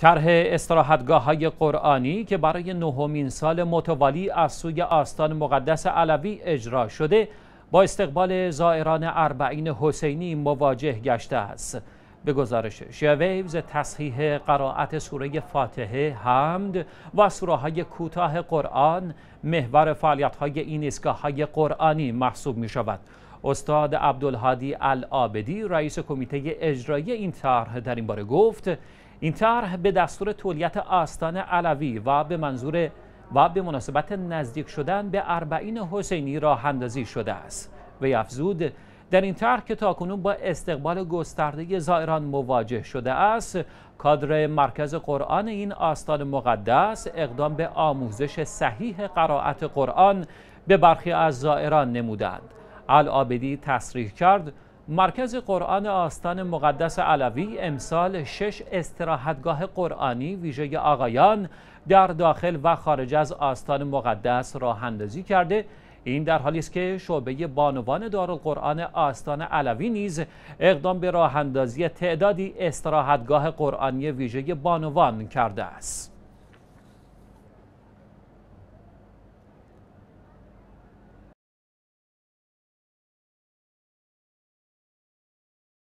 طرح استراحتگاه های قرآنی که برای نهمین سال متوالی از سوی آستان مقدس علوی اجرا شده با استقبال زائران اربعین حسینی مواجه گشته است به گزارش شویوز تصحیح قرائت سوره فاتحه حمد و سوره های کوتاه قرآن محور فعالیت های این اسگاه های قرآنی محسوب می شود استاد عبدالهادی العابدی رئیس کمیته اجرایی این طرح در این باره گفت این طرح به دستور تولیت آستان علوی و به منظور و به مناسبت نزدیک شدن به اربعین حسینی راه اندازی شده است و افزود در این طرح که تاکنون با استقبال گسترده زائران مواجه شده است کادر مرکز قرآن این آستان مقدس اقدام به آموزش صحیح قرائت قرآن به برخی از زائران نمودند العابدی تصریح کرد مرکز قرآن آستان مقدس علوی امسال شش استراحتگاه قرآنی ویژه آقایان در داخل و خارج از آستان مقدس راه اندازی کرده این در حالی است که شعبه بانوان دارالقرآن آستان علوی نیز اقدام به راه تعدادی استراحتگاه قرآنی ویژه بانوان کرده است